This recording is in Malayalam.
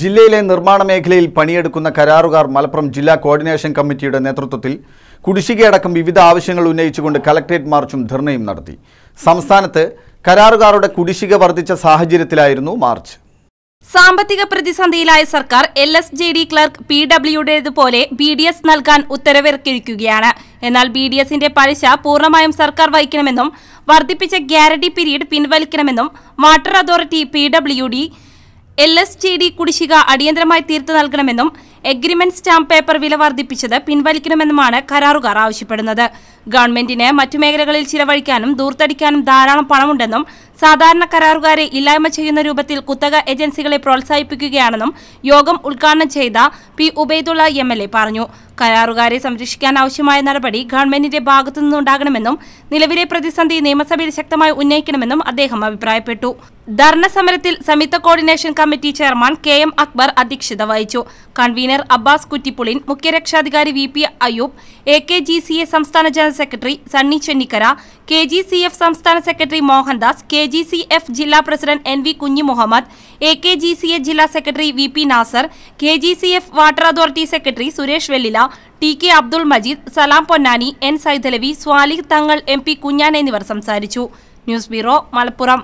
ജില്ലയിലെ നിർമ്മാണ മേഖലയിൽ പണിയെടുക്കുന്ന കരാറുകാർ മലപ്പുറം ജില്ലാ കോർഡിനേഷൻ കമ്മിറ്റിയുടെ നേതൃത്വത്തിൽ കുടിശ്ശികയടക്കം വിവിധ ആവശ്യങ്ങൾ ഉന്നയിച്ചുകൊണ്ട് കലക്ട്രേറ്റ് മാർച്ചും ധർണയും നടത്തി സംസ്ഥാനത്ത് കരാറുകാരുടെ കുടിശ്ശിക വർദ്ധിച്ച സാഹചര്യത്തിലായിരുന്നു മാർച്ച് സാമ്പത്തിക പ്രതിസന്ധിയിലായ സർക്കാർ L S G D clerk P ഡബ്ല്യുടേതുപോലെ ബി ഡി എസ് നൽകാൻ ഉത്തരവിറക്കിയിരിക്കുകയാണ് എന്നാൽ ബി ഡി എസിന്റെ പലിശ പൂർണ്ണമായും സർക്കാർ വഹിക്കണമെന്നും വർദ്ധിപ്പിച്ച ഗ്യാരണ്ടി പീരീഡ് പിൻവലിക്കണമെന്നും water authority P W D L S G D കുടിശ്ശിക അടിയന്തരമായി തീർത്തു നൽകണമെന്നും എഗ്രിമെന്റ് സ്റ്റാമ്പ് പേപ്പർ വില വർദ്ധിപ്പിച്ചത് പിൻവലിക്കണമെന്നുമാണ് കരാറുകാർ ആവശ്യപ്പെടുന്നത് ഗവൺമെന്റിന് മറ്റു മേഖലകളിൽ ചിലവഴിക്കാനും ദൂർത്തടിക്കാനും ധാരാളം പണമുണ്ടെന്നും സാധാരണ കരാറുകാരെ ഇല്ലായ്മ ചെയ്യുന്ന രൂപത്തിൽ കുത്തക ഏജൻസികളെ പ്രോത്സാഹിപ്പിക്കുകയാണെന്നും യോഗം ഉദ്ഘാടനം ചെയ്ത P Ubaidullah M L A പറഞ്ഞു കരാറുകാരെ സംരക്ഷിക്കാൻ ആവശ്യമായ നടപടി ഗവൺമെന്റിന്റെ ഭാഗത്തു നിന്നുണ്ടാകണമെന്നും നിലവിലെ പ്രതിസന്ധി നിയമസഭയിൽ ശക്തമായി ഉന്നയിക്കണമെന്നും അദ്ദേഹം അഭിപ്രായപ്പെട്ടു ധർണ സമരത്തിൽ സംയുക്ത coordination committee chairman K M Akbar അധ്യക്ഷത വഹിച്ചു കൺവീനർ അബ്ബാസ് കുറ്റിപ്പുളിൻ മുഖ്യരക്ഷാധികാരി V P Ayyub A K G C A സംസ്ഥാന general secretary Sunny Chennikkara K G C F സംസ്ഥാന secretary Mohandas K G C F ജില്ലാ president N V Muhammad A K G C A ജില്ലാ secretary V P Nasar K G C F water authority secretary Suresh Vellila T K Abdul Majeed Salam Ponnani N Saidalavi Swalih Thangal M P കുഞ്ഞാൻ എന്നിവർ സംസാരിച്ചു ന്യൂസ് ബ്യൂറോ മലപ്പുറം